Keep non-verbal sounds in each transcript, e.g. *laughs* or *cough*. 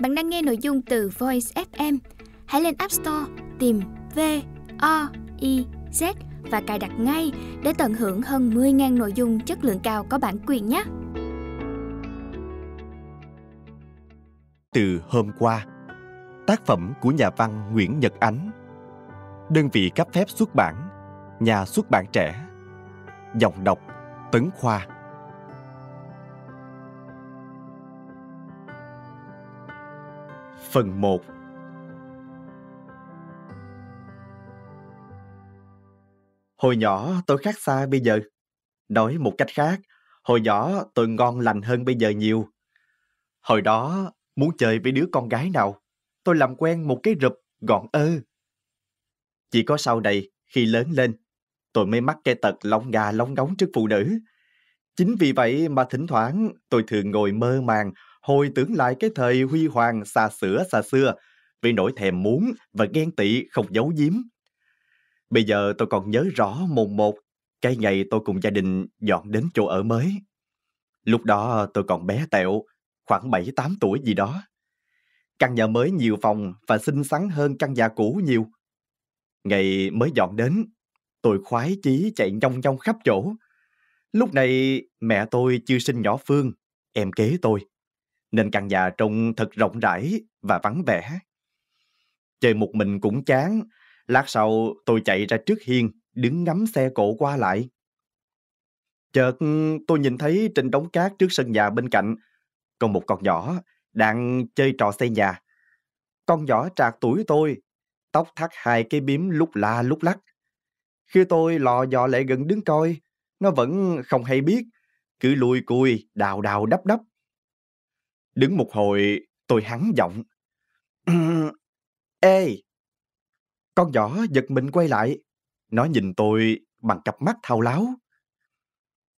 Bạn đang nghe nội dung từ Voice FM. Hãy lên App Store tìm V O I Z và cài đặt ngay để tận hưởng hơn 10.000 nội dung chất lượng cao có bản quyền nhé. Từ hôm qua, tác phẩm của nhà văn Nguyễn Nhật Ánh, đơn vị cấp phép xuất bản, nhà xuất bản trẻ, dòng đọc Tấn Khoa. Phần 1 Hồi nhỏ tôi khác xa bây giờ. Nói một cách khác, hồi nhỏ tôi ngon lành hơn bây giờ nhiều. Hồi đó, muốn chơi với đứa con gái nào, tôi làm quen một cái rụp gọn ơ. Chỉ có sau đây khi lớn lên, tôi mới mắc cái tật lóng gà lóng ngóng trước phụ nữ. Chính vì vậy mà thỉnh thoảng tôi thường ngồi mơ màng hồi tưởng lại cái thời huy hoàng xa xửa xa xưa, vì nỗi thèm muốn và ghen tị không giấu giếm. Bây giờ tôi còn nhớ rõ mùng một, cái ngày tôi cùng gia đình dọn đến chỗ ở mới. Lúc đó tôi còn bé tẹo, khoảng 7-8 tuổi gì đó. Căn nhà mới nhiều phòng và xinh xắn hơn căn nhà cũ nhiều. Ngày mới dọn đến, tôi khoái chí chạy nhong nhong khắp chỗ. Lúc này mẹ tôi chưa sinh nhỏ Phương, em kế tôi nên căn nhà trông thật rộng rãi và vắng vẻ. Chơi một mình cũng chán, lát sau tôi chạy ra trước hiên, đứng ngắm xe cộ qua lại. Chợt tôi nhìn thấy trên đống cát trước sân nhà bên cạnh, còn một con nhỏ đang chơi trò xây nhà. Con nhỏ trạc tuổi tôi, tóc thắt hai cái bím lúc la lúc lắc. Khi tôi lò dò lại gần đứng coi, nó vẫn không hay biết, cứ lùi cùi, đào đào đắp đắp, Đứng một hồi, tôi hắn giọng. Ê! Con nhỏ giật mình quay lại. Nó nhìn tôi bằng cặp mắt thao láo.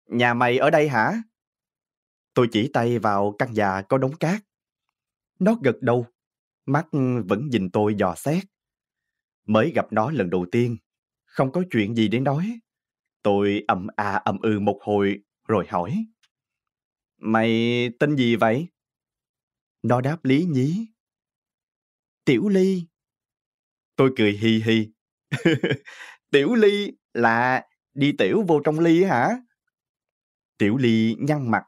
Nhà mày ở đây hả? Tôi chỉ tay vào căn nhà có đống cát. Nó gật đầu, mắt vẫn nhìn tôi dò xét. Mới gặp nó lần đầu tiên, không có chuyện gì để nói. Tôi ầm à ầm ừ một hồi rồi hỏi. Mày tên gì vậy? Nó đáp lý nhí. Tiểu Ly. Tôi cười hi hi. *laughs* tiểu Ly là đi tiểu vô trong ly hả? Tiểu Ly nhăn mặt.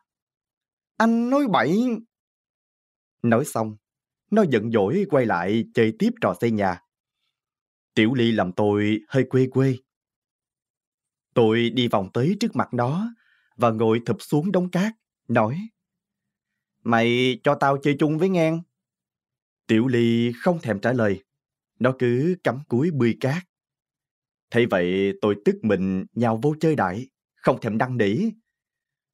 Anh nói bậy. Nói xong, nó giận dỗi quay lại chơi tiếp trò xây nhà. Tiểu Ly làm tôi hơi quê quê. Tôi đi vòng tới trước mặt nó và ngồi thụp xuống đống cát, nói Mày cho tao chơi chung với ngang. Tiểu Ly không thèm trả lời. Nó cứ cắm cúi bươi cát. Thấy vậy tôi tức mình nhào vô chơi đại, không thèm đăng đỉ.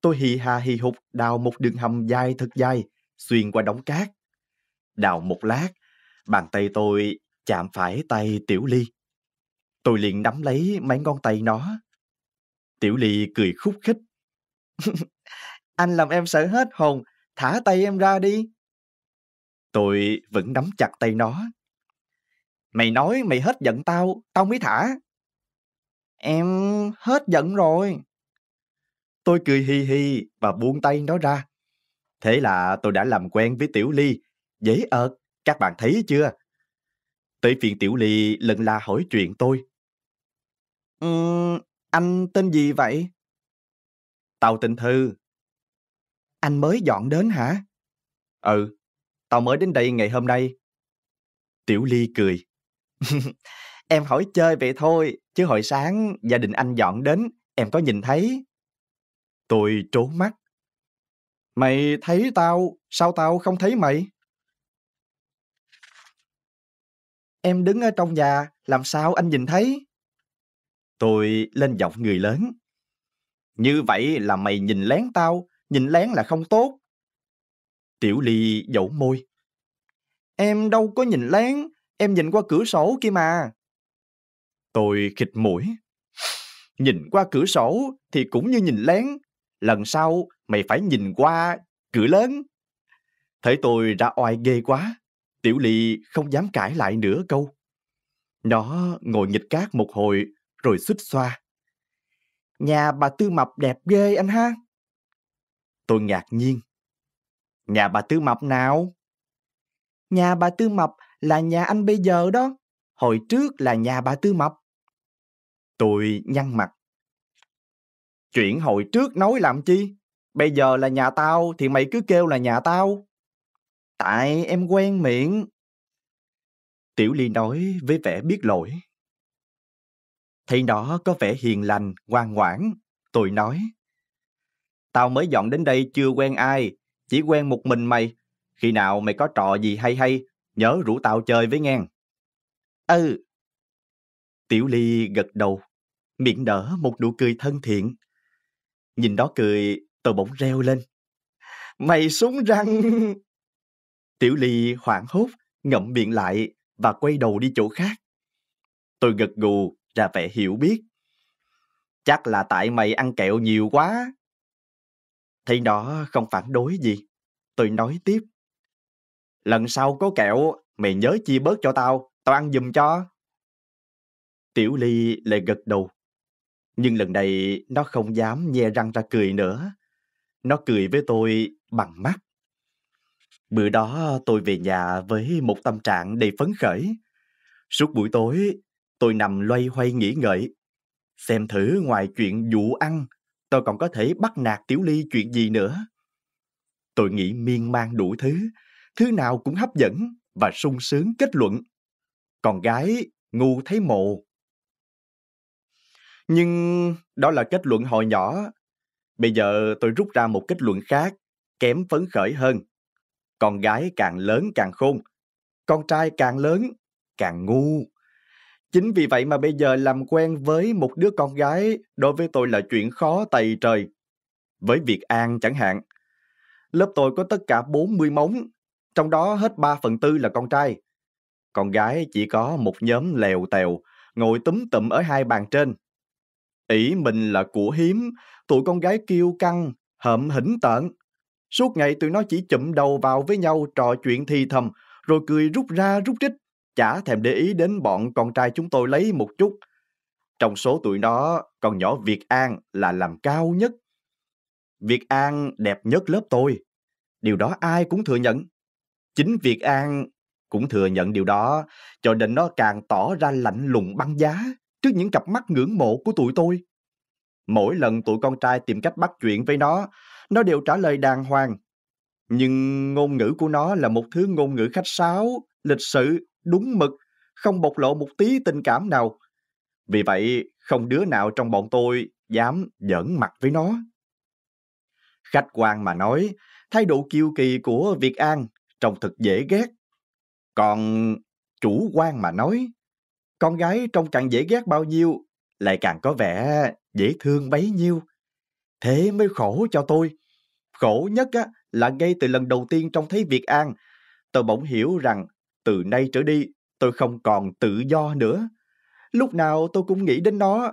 Tôi hì hà hì hục đào một đường hầm dài thật dài, xuyên qua đống cát. Đào một lát, bàn tay tôi chạm phải tay Tiểu Ly. Tôi liền nắm lấy mấy ngón tay nó. Tiểu Ly cười khúc khích. *laughs* Anh làm em sợ hết hồn, thả tay em ra đi. Tôi vẫn nắm chặt tay nó. Mày nói mày hết giận tao, tao mới thả. Em hết giận rồi. Tôi cười hi hi và buông tay nó ra. Thế là tôi đã làm quen với Tiểu Ly. Dễ ợt, các bạn thấy chưa? Tới phiền Tiểu Ly lần la hỏi chuyện tôi. Ừ, anh tên gì vậy? Tao tên Thư, anh mới dọn đến hả? Ừ, tao mới đến đây ngày hôm nay. Tiểu Ly cười. *laughs* em hỏi chơi vậy thôi, chứ hồi sáng gia đình anh dọn đến, em có nhìn thấy. Tôi trố mắt. Mày thấy tao, sao tao không thấy mày? Em đứng ở trong nhà, làm sao anh nhìn thấy? Tôi lên giọng người lớn. Như vậy là mày nhìn lén tao, nhìn lén là không tốt. Tiểu Ly dẫu môi. Em đâu có nhìn lén, em nhìn qua cửa sổ kia mà. Tôi khịt mũi. Nhìn qua cửa sổ thì cũng như nhìn lén. Lần sau mày phải nhìn qua cửa lớn. Thấy tôi ra oai ghê quá, Tiểu Ly không dám cãi lại nữa câu. Nó ngồi nghịch cát một hồi rồi xích xoa. Nhà bà Tư Mập đẹp ghê anh ha. Tôi ngạc nhiên. Nhà bà Tư Mập nào? Nhà bà Tư Mập là nhà anh bây giờ đó. Hồi trước là nhà bà Tư Mập. Tôi nhăn mặt. Chuyện hồi trước nói làm chi? Bây giờ là nhà tao thì mày cứ kêu là nhà tao. Tại em quen miệng. Tiểu Ly nói với vẻ biết lỗi. Thấy nó có vẻ hiền lành, ngoan ngoãn. Tôi nói. Tao mới dọn đến đây chưa quen ai, chỉ quen một mình mày. Khi nào mày có trò gì hay hay, nhớ rủ tao chơi với ngang. Ừ. Tiểu Ly gật đầu, miệng nở một nụ cười thân thiện. Nhìn đó cười, tôi bỗng reo lên. Mày súng răng! Tiểu Ly hoảng hốt, ngậm miệng lại và quay đầu đi chỗ khác. Tôi gật gù, ra vẻ hiểu biết. Chắc là tại mày ăn kẹo nhiều quá, thì nó không phản đối gì. Tôi nói tiếp. Lần sau có kẹo, mày nhớ chia bớt cho tao, tao ăn giùm cho. Tiểu Ly lại gật đầu. Nhưng lần này nó không dám nhe răng ra cười nữa. Nó cười với tôi bằng mắt. Bữa đó tôi về nhà với một tâm trạng đầy phấn khởi. Suốt buổi tối, tôi nằm loay hoay nghĩ ngợi. Xem thử ngoài chuyện vụ ăn tôi còn có thể bắt nạt Tiểu Ly chuyện gì nữa. Tôi nghĩ miên man đủ thứ, thứ nào cũng hấp dẫn và sung sướng kết luận. Còn gái ngu thấy mồ. Nhưng đó là kết luận hồi nhỏ. Bây giờ tôi rút ra một kết luận khác, kém phấn khởi hơn. Con gái càng lớn càng khôn, con trai càng lớn càng ngu. Chính vì vậy mà bây giờ làm quen với một đứa con gái đối với tôi là chuyện khó tày trời. Với Việt An chẳng hạn, lớp tôi có tất cả 40 móng, trong đó hết 3 phần tư là con trai. Con gái chỉ có một nhóm lèo tèo, ngồi túm tụm ở hai bàn trên. ỷ mình là của hiếm, tụi con gái kêu căng, hậm hỉnh tợn. Suốt ngày tụi nó chỉ chụm đầu vào với nhau trò chuyện thì thầm, rồi cười rút ra rút rít chả thèm để ý đến bọn con trai chúng tôi lấy một chút. Trong số tụi đó, con nhỏ Việt An là làm cao nhất. Việt An đẹp nhất lớp tôi. Điều đó ai cũng thừa nhận. Chính Việt An cũng thừa nhận điều đó, cho nên nó càng tỏ ra lạnh lùng băng giá trước những cặp mắt ngưỡng mộ của tụi tôi. Mỗi lần tụi con trai tìm cách bắt chuyện với nó, nó đều trả lời đàng hoàng. Nhưng ngôn ngữ của nó là một thứ ngôn ngữ khách sáo, lịch sự đúng mực, không bộc lộ một tí tình cảm nào. Vì vậy, không đứa nào trong bọn tôi dám giỡn mặt với nó. Khách quan mà nói, thái độ kiêu kỳ của Việt An trông thật dễ ghét. Còn chủ quan mà nói, con gái trông càng dễ ghét bao nhiêu, lại càng có vẻ dễ thương bấy nhiêu. Thế mới khổ cho tôi. Khổ nhất á, là ngay từ lần đầu tiên trông thấy Việt An, tôi bỗng hiểu rằng từ nay trở đi tôi không còn tự do nữa. Lúc nào tôi cũng nghĩ đến nó.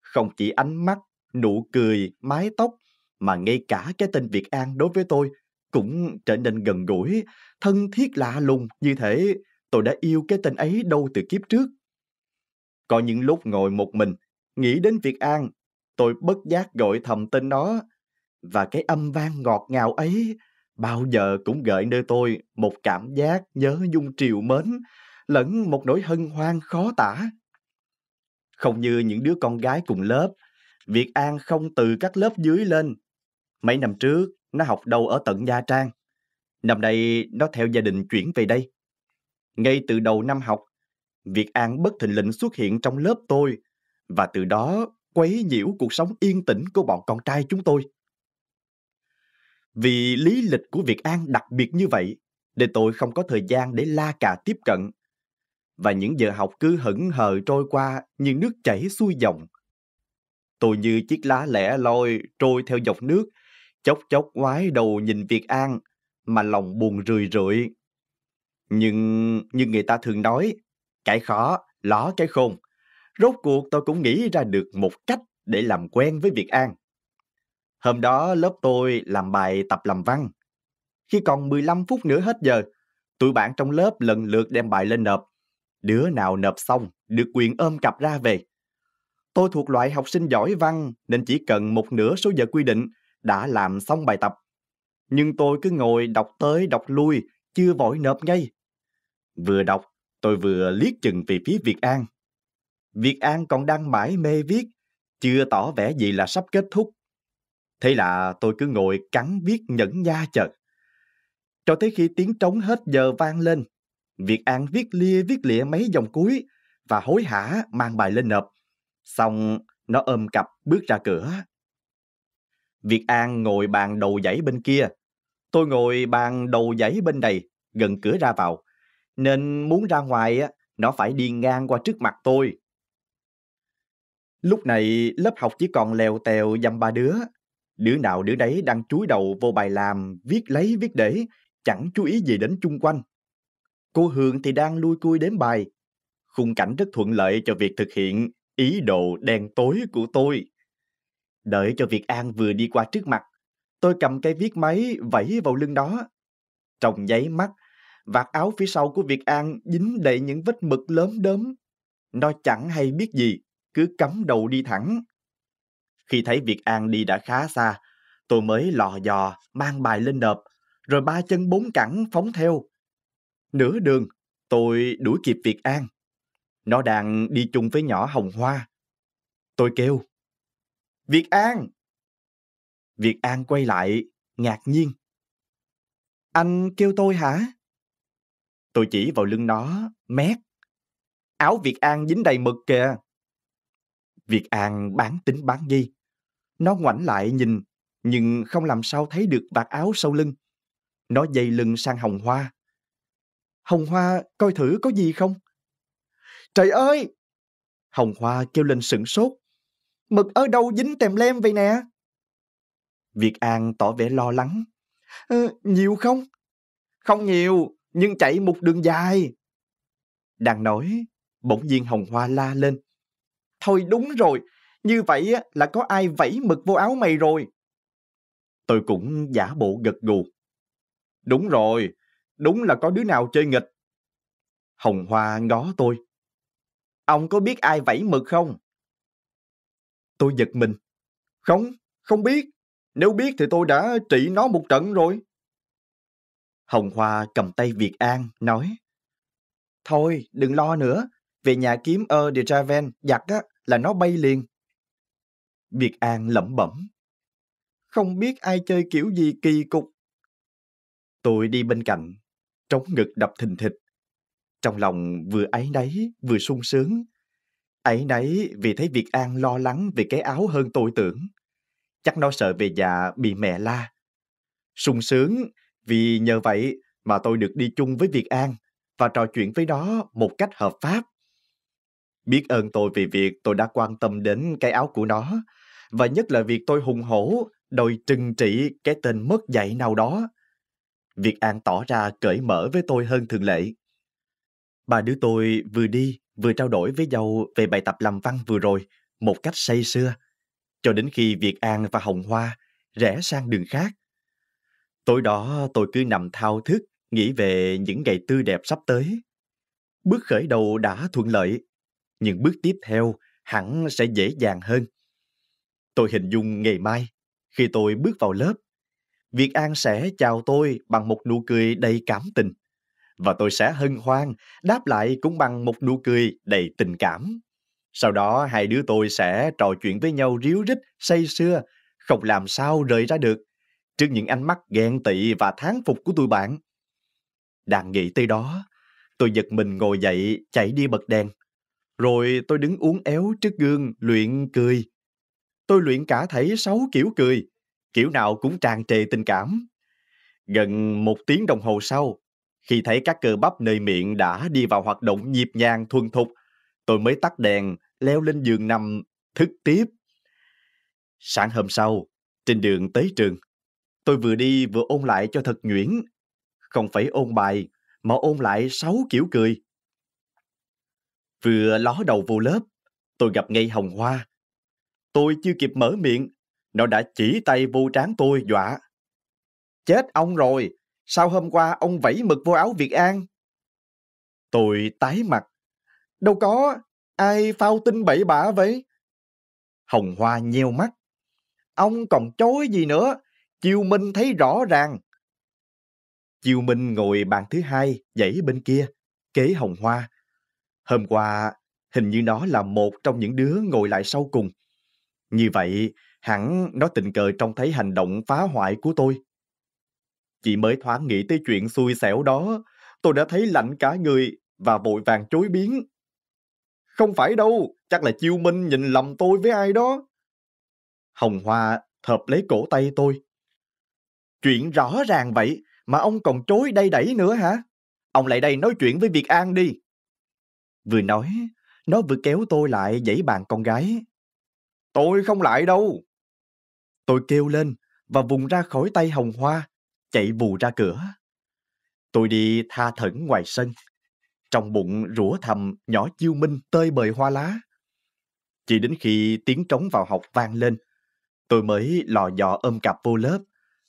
Không chỉ ánh mắt, nụ cười, mái tóc, mà ngay cả cái tên Việt An đối với tôi cũng trở nên gần gũi, thân thiết lạ lùng như thế. Tôi đã yêu cái tên ấy đâu từ kiếp trước. Có những lúc ngồi một mình, nghĩ đến Việt An, tôi bất giác gọi thầm tên nó. Và cái âm vang ngọt ngào ấy bao giờ cũng gợi nơi tôi một cảm giác nhớ nhung triều mến, lẫn một nỗi hân hoan khó tả. Không như những đứa con gái cùng lớp, Việt An không từ các lớp dưới lên. Mấy năm trước, nó học đâu ở tận gia Trang. Năm nay, nó theo gia đình chuyển về đây. Ngay từ đầu năm học, Việt An bất thình lình xuất hiện trong lớp tôi và từ đó quấy nhiễu cuộc sống yên tĩnh của bọn con trai chúng tôi. Vì lý lịch của Việt An đặc biệt như vậy, để tôi không có thời gian để la cà tiếp cận. Và những giờ học cứ hững hờ trôi qua như nước chảy xuôi dòng. Tôi như chiếc lá lẻ loi trôi theo dọc nước, chốc chốc ngoái đầu nhìn Việt An, mà lòng buồn rười rượi. Nhưng như người ta thường nói, cái khó, ló cái khôn. Rốt cuộc tôi cũng nghĩ ra được một cách để làm quen với Việt An. Hôm đó lớp tôi làm bài tập làm văn. Khi còn 15 phút nữa hết giờ, tụi bạn trong lớp lần lượt đem bài lên nộp. Đứa nào nộp xong được quyền ôm cặp ra về. Tôi thuộc loại học sinh giỏi văn nên chỉ cần một nửa số giờ quy định đã làm xong bài tập. Nhưng tôi cứ ngồi đọc tới đọc lui, chưa vội nộp ngay. Vừa đọc, tôi vừa liếc chừng về phía Việt An. Việt An còn đang mãi mê viết, chưa tỏ vẻ gì là sắp kết thúc Thế là tôi cứ ngồi cắn viết nhẫn nha chật. Cho tới khi tiếng trống hết giờ vang lên, Việt An viết lia viết lịa mấy dòng cuối và hối hả mang bài lên nộp. Xong nó ôm cặp bước ra cửa. Việt An ngồi bàn đầu dãy bên kia. Tôi ngồi bàn đầu dãy bên này, gần cửa ra vào. Nên muốn ra ngoài, nó phải đi ngang qua trước mặt tôi. Lúc này lớp học chỉ còn lèo tèo dăm ba đứa Đứa nào đứa đấy đang chúi đầu vô bài làm, viết lấy viết để, chẳng chú ý gì đến chung quanh. Cô Hương thì đang lui cui đếm bài. Khung cảnh rất thuận lợi cho việc thực hiện ý đồ đen tối của tôi. Đợi cho Việt An vừa đi qua trước mặt, tôi cầm cây viết máy vẫy vào lưng đó. Trong giấy mắt, vạt áo phía sau của Việt An dính đầy những vết mực lớn đớm. Nó chẳng hay biết gì, cứ cắm đầu đi thẳng. Khi thấy Việt An đi đã khá xa, tôi mới lò dò, mang bài lên đợp, rồi ba chân bốn cẳng phóng theo. Nửa đường, tôi đuổi kịp Việt An. Nó đang đi chung với nhỏ Hồng Hoa. Tôi kêu, Việt An! Việt An quay lại, ngạc nhiên. Anh kêu tôi hả? Tôi chỉ vào lưng nó, mét. Áo Việt An dính đầy mực kìa. Việt An bán tính bán nghi. Nó ngoảnh lại nhìn, nhưng không làm sao thấy được vạt áo sau lưng. Nó dây lưng sang Hồng Hoa. Hồng Hoa coi thử có gì không? Trời ơi! Hồng Hoa kêu lên sửng sốt. Mực ở đâu dính tèm lem vậy nè? Việt An tỏ vẻ lo lắng. Ờ, nhiều không? Không nhiều, nhưng chạy một đường dài. Đang nói, bỗng nhiên Hồng Hoa la lên. Thôi đúng rồi, như vậy là có ai vẫy mực vô áo mày rồi. Tôi cũng giả bộ gật gù. Đúng rồi, đúng là có đứa nào chơi nghịch. Hồng Hoa ngó tôi. Ông có biết ai vẫy mực không? Tôi giật mình. Không, không biết. Nếu biết thì tôi đã trị nó một trận rồi. Hồng Hoa cầm tay Việt An, nói. Thôi, đừng lo nữa. Về nhà kiếm ơ de Raven, giặt á, là nó bay liền. Việt An lẩm bẩm. Không biết ai chơi kiểu gì kỳ cục. Tôi đi bên cạnh, trống ngực đập thình thịch. Trong lòng vừa áy náy, vừa sung sướng. Ấy nấy vì thấy Việt An lo lắng về cái áo hơn tôi tưởng. Chắc nó sợ về già bị mẹ la. Sung sướng vì nhờ vậy mà tôi được đi chung với Việt An và trò chuyện với nó một cách hợp pháp. Biết ơn tôi vì việc tôi đã quan tâm đến cái áo của nó, và nhất là việc tôi hùng hổ đòi trừng trị cái tên mất dạy nào đó. Việt An tỏ ra cởi mở với tôi hơn thường lệ. Bà đứa tôi vừa đi vừa trao đổi với dâu về bài tập làm văn vừa rồi một cách say sưa, cho đến khi Việt An và Hồng Hoa rẽ sang đường khác. Tối đó tôi cứ nằm thao thức nghĩ về những ngày tươi đẹp sắp tới. Bước khởi đầu đã thuận lợi những bước tiếp theo hẳn sẽ dễ dàng hơn. Tôi hình dung ngày mai, khi tôi bước vào lớp, Việt An sẽ chào tôi bằng một nụ cười đầy cảm tình và tôi sẽ hân hoan đáp lại cũng bằng một nụ cười đầy tình cảm. Sau đó hai đứa tôi sẽ trò chuyện với nhau ríu rít, say sưa, không làm sao rời ra được trước những ánh mắt ghen tị và thán phục của tụi bạn. Đang nghĩ tới đó, tôi giật mình ngồi dậy chạy đi bật đèn. Rồi tôi đứng uốn éo trước gương luyện cười. Tôi luyện cả thấy sáu kiểu cười, kiểu nào cũng tràn trề tình cảm. Gần một tiếng đồng hồ sau, khi thấy các cơ bắp nơi miệng đã đi vào hoạt động nhịp nhàng thuần thục, tôi mới tắt đèn, leo lên giường nằm, thức tiếp. Sáng hôm sau, trên đường tới trường, tôi vừa đi vừa ôn lại cho thật nhuyễn. Không phải ôn bài, mà ôn lại sáu kiểu cười. Vừa ló đầu vô lớp, tôi gặp ngay Hồng Hoa. Tôi chưa kịp mở miệng, nó đã chỉ tay vô trán tôi dọa. Chết ông rồi, sao hôm qua ông vẫy mực vô áo Việt An? Tôi tái mặt. Đâu có, ai phao tin bậy bạ vậy? Hồng Hoa nheo mắt. Ông còn chối gì nữa, Chiêu Minh thấy rõ ràng. Chiêu Minh ngồi bàn thứ hai, dãy bên kia, kế Hồng Hoa. Hôm qua, hình như nó là một trong những đứa ngồi lại sau cùng. Như vậy, hẳn nó tình cờ trông thấy hành động phá hoại của tôi. Chỉ mới thoáng nghĩ tới chuyện xui xẻo đó, tôi đã thấy lạnh cả người và vội vàng chối biến. Không phải đâu, chắc là Chiêu Minh nhìn lầm tôi với ai đó. Hồng Hoa thợp lấy cổ tay tôi. Chuyện rõ ràng vậy mà ông còn chối đây đẩy nữa hả? Ông lại đây nói chuyện với Việt An đi. Vừa nói, nó vừa kéo tôi lại dãy bàn con gái. Tôi không lại đâu. Tôi kêu lên và vùng ra khỏi tay hồng hoa, chạy vù ra cửa. Tôi đi tha thẩn ngoài sân. Trong bụng rủa thầm nhỏ chiêu minh tơi bời hoa lá. Chỉ đến khi tiếng trống vào học vang lên, tôi mới lò dò ôm cặp vô lớp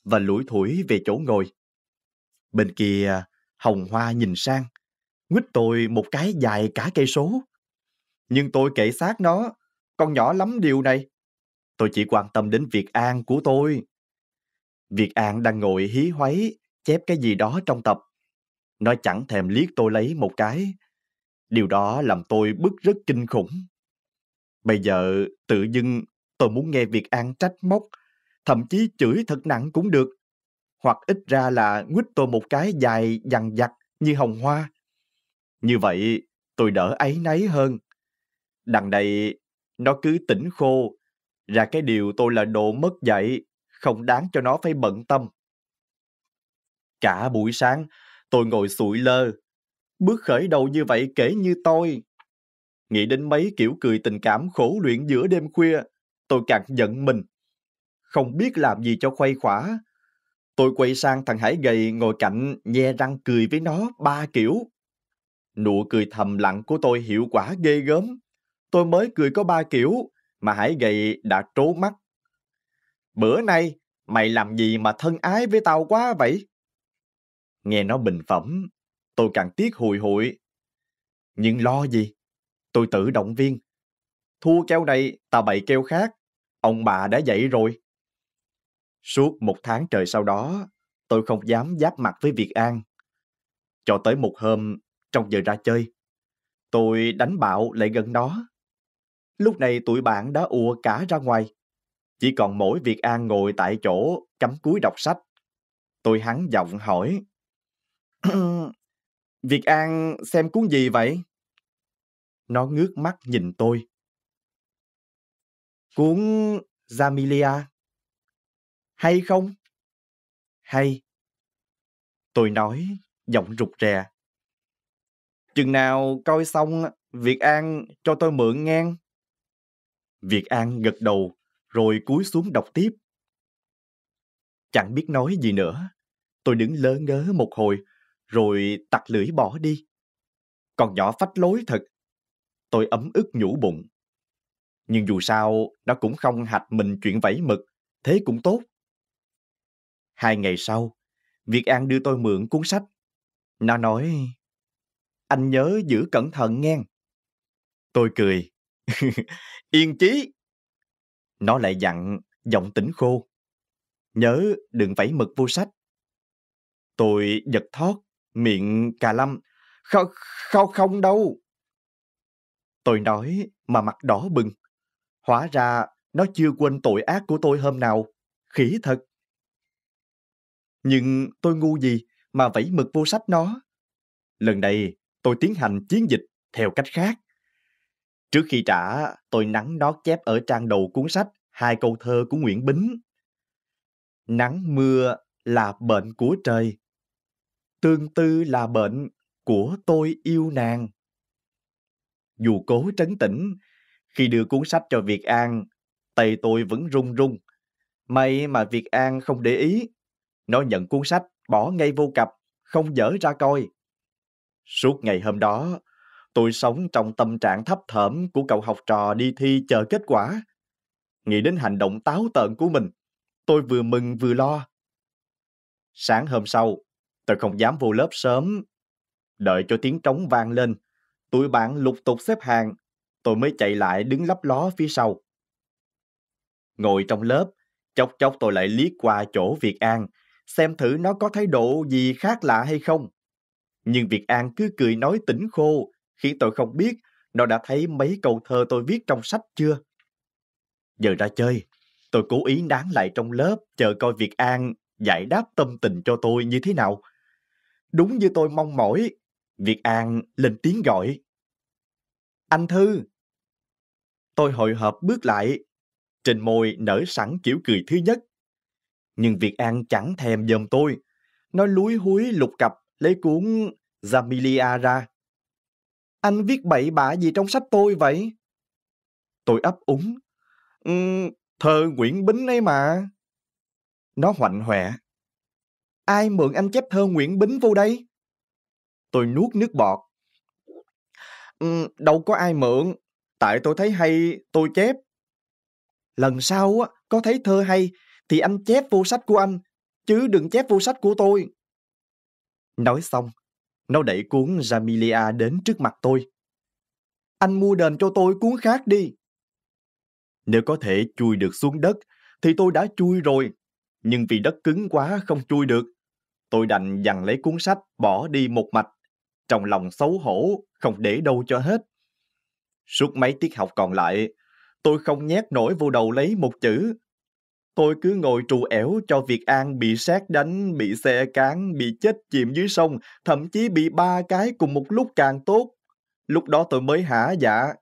và lủi thủi về chỗ ngồi. Bên kia, Hồng Hoa nhìn sang Nguyết tôi một cái dài cả cây số. Nhưng tôi kể xác nó, con nhỏ lắm điều này. Tôi chỉ quan tâm đến việc An của tôi. Việt An đang ngồi hí hoáy, chép cái gì đó trong tập. Nó chẳng thèm liếc tôi lấy một cái. Điều đó làm tôi bức rất kinh khủng. Bây giờ tự dưng tôi muốn nghe Việt An trách móc, thậm chí chửi thật nặng cũng được. Hoặc ít ra là nguyết tôi một cái dài dằn dặt như hồng hoa. Như vậy, tôi đỡ ấy nấy hơn. Đằng này, nó cứ tỉnh khô, ra cái điều tôi là đồ mất dạy, không đáng cho nó phải bận tâm. Cả buổi sáng, tôi ngồi sụi lơ, bước khởi đầu như vậy kể như tôi. Nghĩ đến mấy kiểu cười tình cảm khổ luyện giữa đêm khuya, tôi càng giận mình. Không biết làm gì cho khuây khỏa. Tôi quay sang thằng Hải gầy ngồi cạnh, nhe răng cười với nó ba kiểu. Nụ cười thầm lặng của tôi hiệu quả ghê gớm. Tôi mới cười có ba kiểu, mà Hải gầy đã trố mắt. Bữa nay, mày làm gì mà thân ái với tao quá vậy? Nghe nó bình phẩm, tôi càng tiếc hùi hụi. Nhưng lo gì? Tôi tự động viên. Thua keo này, tao bậy keo khác. Ông bà đã dậy rồi. Suốt một tháng trời sau đó, tôi không dám giáp mặt với Việt An. Cho tới một hôm, trong giờ ra chơi, tôi đánh bạo lại gần nó. Lúc này tụi bạn đã ùa cả ra ngoài. Chỉ còn mỗi Việt An ngồi tại chỗ cắm cúi đọc sách. Tôi hắn giọng hỏi. *clears throat* Việt An xem cuốn gì vậy? Nó ngước mắt nhìn tôi. Cuốn Jamilia. Hay không? Hay. Tôi nói, giọng rụt rè. Chừng nào coi xong, Việt An cho tôi mượn ngang. Việt An gật đầu, rồi cúi xuống đọc tiếp. Chẳng biết nói gì nữa. Tôi đứng lơ ngớ một hồi, rồi tặc lưỡi bỏ đi. Còn nhỏ phách lối thật. Tôi ấm ức nhủ bụng. Nhưng dù sao, nó cũng không hạch mình chuyện vẫy mực, thế cũng tốt. Hai ngày sau, Việt An đưa tôi mượn cuốn sách. Nó nói, anh nhớ giữ cẩn thận nghe. Tôi cười. cười. *laughs* Yên chí. Nó lại dặn, giọng tỉnh khô. Nhớ đừng vẫy mực vô sách. Tôi giật thót, miệng cà lâm. Không, không, không đâu. Tôi nói mà mặt đỏ bừng. Hóa ra nó chưa quên tội ác của tôi hôm nào. Khỉ thật. Nhưng tôi ngu gì mà vẫy mực vô sách nó. Lần này tôi tiến hành chiến dịch theo cách khác. Trước khi trả, tôi nắng nó chép ở trang đầu cuốn sách hai câu thơ của Nguyễn Bính. Nắng mưa là bệnh của trời, tương tư là bệnh của tôi yêu nàng. Dù cố trấn tĩnh, khi đưa cuốn sách cho Việt An, tay tôi vẫn run run. May mà Việt An không để ý. Nó nhận cuốn sách, bỏ ngay vô cặp, không dở ra coi. Suốt ngày hôm đó, tôi sống trong tâm trạng thấp thởm của cậu học trò đi thi chờ kết quả. Nghĩ đến hành động táo tợn của mình, tôi vừa mừng vừa lo. Sáng hôm sau, tôi không dám vô lớp sớm. Đợi cho tiếng trống vang lên, tụi bạn lục tục xếp hàng, tôi mới chạy lại đứng lấp ló phía sau. Ngồi trong lớp, chốc chốc tôi lại liếc qua chỗ Việt An, xem thử nó có thái độ gì khác lạ hay không. Nhưng Việt An cứ cười nói tỉnh khô, khi tôi không biết nó đã thấy mấy câu thơ tôi viết trong sách chưa. Giờ ra chơi, tôi cố ý nán lại trong lớp chờ coi Việt An giải đáp tâm tình cho tôi như thế nào. Đúng như tôi mong mỏi, Việt An lên tiếng gọi. Anh Thư! Tôi hồi hộp bước lại, trên môi nở sẵn kiểu cười thứ nhất. Nhưng Việt An chẳng thèm dòm tôi, nó lúi húi lục cặp lấy cuốn Jamilia ra. Anh viết bậy bạ gì trong sách tôi vậy? Tôi ấp úng. Uhm, thơ Nguyễn Bính ấy mà. Nó hoạnh hoẹ. Ai mượn anh chép thơ Nguyễn Bính vô đây? Tôi nuốt nước bọt. Uhm, đâu có ai mượn, tại tôi thấy hay tôi chép. Lần sau á, có thấy thơ hay thì anh chép vô sách của anh, chứ đừng chép vô sách của tôi. Nói xong, nó đẩy cuốn Jamilia đến trước mặt tôi. Anh mua đền cho tôi cuốn khác đi. Nếu có thể chui được xuống đất, thì tôi đã chui rồi. Nhưng vì đất cứng quá không chui được, tôi đành dằn lấy cuốn sách bỏ đi một mạch. Trong lòng xấu hổ, không để đâu cho hết. Suốt mấy tiết học còn lại, tôi không nhét nổi vô đầu lấy một chữ. Tôi cứ ngồi trù ẻo cho Việt An bị sát đánh, bị xe cán, bị chết chìm dưới sông, thậm chí bị ba cái cùng một lúc càng tốt. Lúc đó tôi mới hả dạ.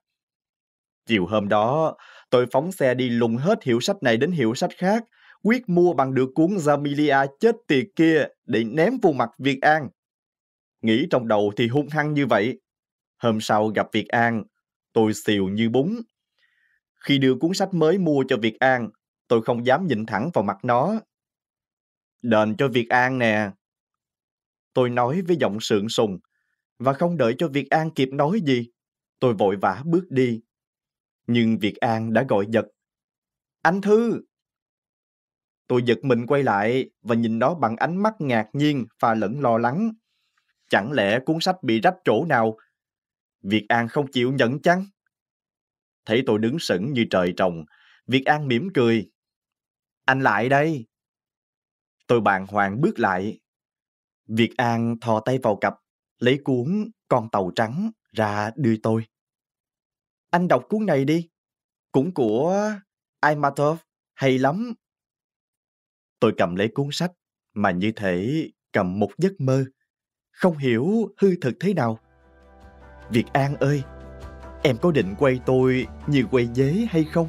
Chiều hôm đó, tôi phóng xe đi lùng hết hiệu sách này đến hiệu sách khác, quyết mua bằng được cuốn Jamilia chết tiệt kia để ném vô mặt Việt An. Nghĩ trong đầu thì hung hăng như vậy. Hôm sau gặp Việt An, tôi xìu như bún. Khi đưa cuốn sách mới mua cho Việt An, tôi không dám nhìn thẳng vào mặt nó. Đền cho Việt An nè. Tôi nói với giọng sượng sùng, và không đợi cho Việt An kịp nói gì, tôi vội vã bước đi. Nhưng Việt An đã gọi giật. Anh Thư! Tôi giật mình quay lại và nhìn nó bằng ánh mắt ngạc nhiên và lẫn lo lắng. Chẳng lẽ cuốn sách bị rách chỗ nào? Việt An không chịu nhận chăng? Thấy tôi đứng sững như trời trồng, Việt An mỉm cười. Anh lại đây. Tôi bàng hoàng bước lại. Việt An thò tay vào cặp, lấy cuốn Con tàu trắng ra đưa tôi. Anh đọc cuốn này đi. Cũng của Aimatov, hay lắm. Tôi cầm lấy cuốn sách mà như thể cầm một giấc mơ, không hiểu hư thực thế nào. Việt An ơi, em có định quay tôi như quay dế hay không?